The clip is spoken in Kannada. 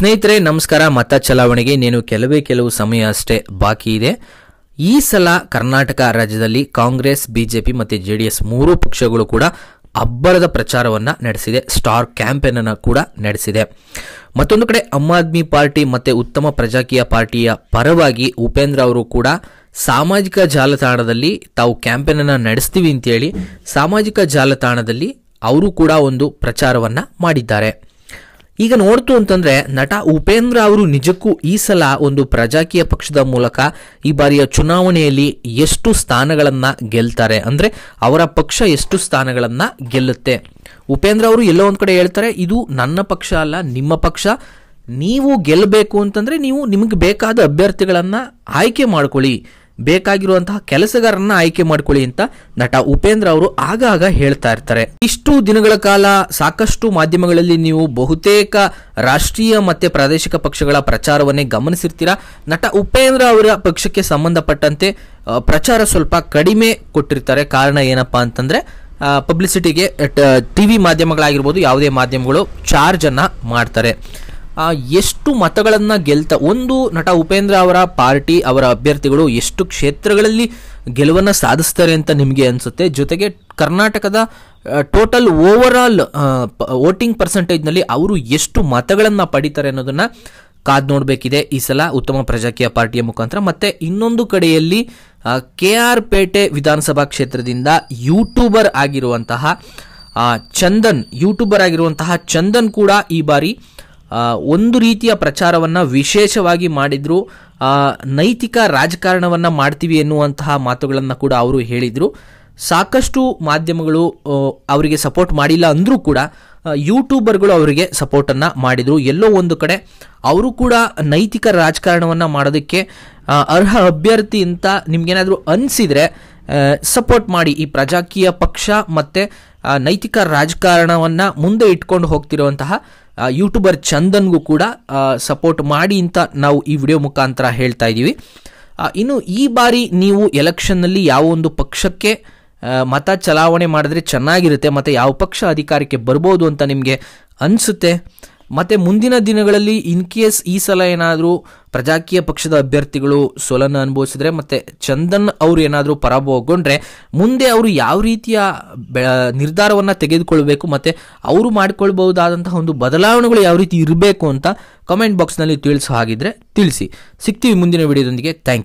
ಸ್ನೇಹಿತರೆ ನಮಸ್ಕಾರ ಮತ ಚಲಾವಣೆಗೆ ನೀನು ಕೆಲವೇ ಕೆಲವು ಸಮಯ ಅಷ್ಟೇ ಬಾಕಿ ಇದೆ ಈ ಸಲ ಕರ್ನಾಟಕ ರಾಜ್ಯದಲ್ಲಿ ಕಾಂಗ್ರೆಸ್ ಬಿಜೆಪಿ ಮತ್ತು ಜೆ ಡಿ ಎಸ್ ಮೂರೂ ಪಕ್ಷಗಳು ಕೂಡ ಅಬ್ಬರದ ಪ್ರಚಾರವನ್ನು ನಡೆಸಿದೆ ಸ್ಟಾರ್ ಅನ್ನು ಕೂಡ ನಡೆಸಿದೆ ಮತ್ತೊಂದು ಕಡೆ ಆಮ್ ಆದ್ಮಿ ಪಾರ್ಟಿ ಮತ್ತು ಉತ್ತಮ ಪ್ರಜಾಕೀಯ ಪಾರ್ಟಿಯ ಪರವಾಗಿ ಉಪೇಂದ್ರ ಅವರು ಕೂಡ ಸಾಮಾಜಿಕ ಜಾಲತಾಣದಲ್ಲಿ ತಾವು ಕ್ಯಾಂಪೇನನ್ನು ನಡೆಸ್ತೀವಿ ಅಂತೇಳಿ ಸಾಮಾಜಿಕ ಜಾಲತಾಣದಲ್ಲಿ ಅವರು ಕೂಡ ಒಂದು ಪ್ರಚಾರವನ್ನು ಮಾಡಿದ್ದಾರೆ ಈಗ ನೋಡ್ತು ಅಂತಂದ್ರೆ ನಟ ಉಪೇಂದ್ರ ಅವರು ನಿಜಕ್ಕೂ ಈ ಸಲ ಒಂದು ಪ್ರಜಾಕೀಯ ಪಕ್ಷದ ಮೂಲಕ ಈ ಬಾರಿಯ ಚುನಾವಣೆಯಲ್ಲಿ ಎಷ್ಟು ಸ್ಥಾನಗಳನ್ನ ಗೆಲ್ತಾರೆ ಅಂದ್ರೆ ಅವರ ಪಕ್ಷ ಎಷ್ಟು ಸ್ಥಾನಗಳನ್ನ ಗೆಲ್ಲುತ್ತೆ ಉಪೇಂದ್ರ ಅವರು ಎಲ್ಲೋ ಒಂದ್ ಕಡೆ ಹೇಳ್ತಾರೆ ಇದು ನನ್ನ ಪಕ್ಷ ಅಲ್ಲ ನಿಮ್ಮ ಪಕ್ಷ ನೀವು ಗೆಲ್ಲಬೇಕು ಅಂತಂದ್ರೆ ನೀವು ನಿಮಗೆ ಬೇಕಾದ ಅಭ್ಯರ್ಥಿಗಳನ್ನು ಆಯ್ಕೆ ಮಾಡ್ಕೊಳ್ಳಿ ಬೇಕಾಗಿರುವಂತಹ ಕೆಲಸಗಾರನ್ನ ಆಯ್ಕೆ ಮಾಡ್ಕೊಳ್ಳಿ ಅಂತ ನಟ ಉಪೇಂದ್ರ ಅವರು ಆಗಾಗ ಹೇಳ್ತಾ ಇರ್ತಾರೆ ಇಷ್ಟು ದಿನಗಳ ಕಾಲ ಸಾಕಷ್ಟು ಮಾಧ್ಯಮಗಳಲ್ಲಿ ನೀವು ಬಹುತೇಕ ರಾಷ್ಟ್ರೀಯ ಮತ್ತೆ ಪ್ರಾದೇಶಿಕ ಪಕ್ಷಗಳ ಪ್ರಚಾರವನ್ನೇ ಗಮನಿಸಿರ್ತೀರಾ ನಟ ಉಪೇಂದ್ರ ಅವರ ಪಕ್ಷಕ್ಕೆ ಸಂಬಂಧಪಟ್ಟಂತೆ ಪ್ರಚಾರ ಸ್ವಲ್ಪ ಕಡಿಮೆ ಕೊಟ್ಟಿರ್ತಾರೆ ಕಾರಣ ಏನಪ್ಪಾ ಅಂತಂದ್ರೆ ಪಬ್ಲಿಸಿಟಿಗೆ ಟಿವಿ ಮಾಧ್ಯಮಗಳಾಗಿರ್ಬೋದು ಯಾವುದೇ ಮಾಧ್ಯಮಗಳು ಚಾರ್ಜನ್ನು ಮಾಡ್ತಾರೆ ಎಷ್ಟು ಮತಗಳನ್ನು ಗೆಲ್ತ ಒಂದು ನಟ ಉಪೇಂದ್ರ ಅವರ ಪಾರ್ಟಿ ಅವರ ಅಭ್ಯರ್ಥಿಗಳು ಎಷ್ಟು ಕ್ಷೇತ್ರಗಳಲ್ಲಿ ಗೆಲುವನ್ನು ಸಾಧಿಸ್ತಾರೆ ಅಂತ ನಿಮಗೆ ಅನಿಸುತ್ತೆ ಜೊತೆಗೆ ಕರ್ನಾಟಕದ ಟೋಟಲ್ ಓವರ್ ಆಲ್ ವೋಟಿಂಗ್ ಪರ್ಸೆಂಟೇಜ್ನಲ್ಲಿ ಅವರು ಎಷ್ಟು ಮತಗಳನ್ನು ಪಡಿತಾರೆ ಅನ್ನೋದನ್ನು ಕಾದ್ ನೋಡಬೇಕಿದೆ ಈ ಸಲ ಉತ್ತಮ ಪ್ರಜಾಕೀಯ ಪಾರ್ಟಿಯ ಮುಖಾಂತರ ಮತ್ತು ಇನ್ನೊಂದು ಕಡೆಯಲ್ಲಿ ಕೆ ಆರ್ ಪೇಟೆ ವಿಧಾನಸಭಾ ಕ್ಷೇತ್ರದಿಂದ ಯೂಟ್ಯೂಬರ್ ಆಗಿರುವಂತಹ ಚಂದನ್ ಯೂಟ್ಯೂಬರ್ ಆಗಿರುವಂತಹ ಚಂದನ್ ಕೂಡ ಈ ಬಾರಿ ಒಂದು ರೀತಿಯ ಪ್ರಚಾರವನ್ನು ವಿಶೇಷವಾಗಿ ಮಾಡಿದರು ನೈತಿಕ ರಾಜಕಾರಣವನ್ನು ಮಾಡ್ತೀವಿ ಎನ್ನುವಂತಹ ಮಾತುಗಳನ್ನು ಕೂಡ ಅವರು ಹೇಳಿದರು ಸಾಕಷ್ಟು ಮಾಧ್ಯಮಗಳು ಅವರಿಗೆ ಸಪೋರ್ಟ್ ಮಾಡಿಲ್ಲ ಅಂದರೂ ಕೂಡ ಯೂಟ್ಯೂಬರ್ಗಳು ಅವರಿಗೆ ಸಪೋರ್ಟನ್ನು ಮಾಡಿದರು ಎಲ್ಲೋ ಒಂದು ಕಡೆ ಅವರು ಕೂಡ ನೈತಿಕ ರಾಜಕಾರಣವನ್ನು ಮಾಡೋದಕ್ಕೆ ಅರ್ಹ ಅಭ್ಯರ್ಥಿ ಅಂತ ನಿಮಗೇನಾದರೂ ಅನಿಸಿದರೆ ಸಪೋರ್ಟ್ ಮಾಡಿ ಈ ಪ್ರಜಾಕೀಯ ಪಕ್ಷ ಮತ್ತು ನೈತಿಕ ರಾಜಕಾರಣವನ್ನು ಮುಂದೆ ಇಟ್ಕೊಂಡು ಹೋಗ್ತಿರುವಂತಹ ಯೂಟ್ಯೂಬರ್ ಚಂದನ್ಗೂ ಕೂಡ ಸಪೋರ್ಟ್ ಮಾಡಿ ಅಂತ ನಾವು ಈ ವಿಡಿಯೋ ಮುಖಾಂತರ ಹೇಳ್ತಾ ಇದ್ದೀವಿ ಇನ್ನು ಈ ಬಾರಿ ನೀವು ಎಲೆಕ್ಷನ್ನಲ್ಲಿ ಯಾವ ಒಂದು ಪಕ್ಷಕ್ಕೆ ಮತ ಚಲಾವಣೆ ಮಾಡಿದ್ರೆ ಚೆನ್ನಾಗಿರುತ್ತೆ ಮತ್ತು ಯಾವ ಪಕ್ಷ ಅಧಿಕಾರಕ್ಕೆ ಬರ್ಬೋದು ಅಂತ ನಿಮಗೆ ಅನಿಸುತ್ತೆ ಮತ್ತು ಮುಂದಿನ ದಿನಗಳಲ್ಲಿ ಇನ್ ಕೇಸ್ ಈ ಸಲ ಏನಾದರೂ ಪ್ರಜಾಕೀಯ ಪಕ್ಷದ ಅಭ್ಯರ್ಥಿಗಳು ಸೋಲನ್ನು ಅನುಭವಿಸಿದ್ರೆ ಮತ್ತೆ ಚಂದನ್ ಅವರು ಏನಾದರೂ ಪರಾಭವಗೊಂಡ್ರೆ ಮುಂದೆ ಅವರು ಯಾವ ರೀತಿಯ ನಿರ್ಧಾರವನ್ನು ತೆಗೆದುಕೊಳ್ಬೇಕು ಮತ್ತು ಅವರು ಮಾಡಿಕೊಳ್ಬಹುದಾದಂತಹ ಒಂದು ಬದಲಾವಣೆಗಳು ಯಾವ ರೀತಿ ಇರಬೇಕು ಅಂತ ಕಮೆಂಟ್ ಬಾಕ್ಸ್ನಲ್ಲಿ ತಿಳಿಸೋ ಹಾಗಿದ್ರೆ ತಿಳಿಸಿ ಸಿಗ್ತೀವಿ ಮುಂದಿನ ವಿಡಿಯೋದೊಂದಿಗೆ ಥ್ಯಾಂಕ್ ಯು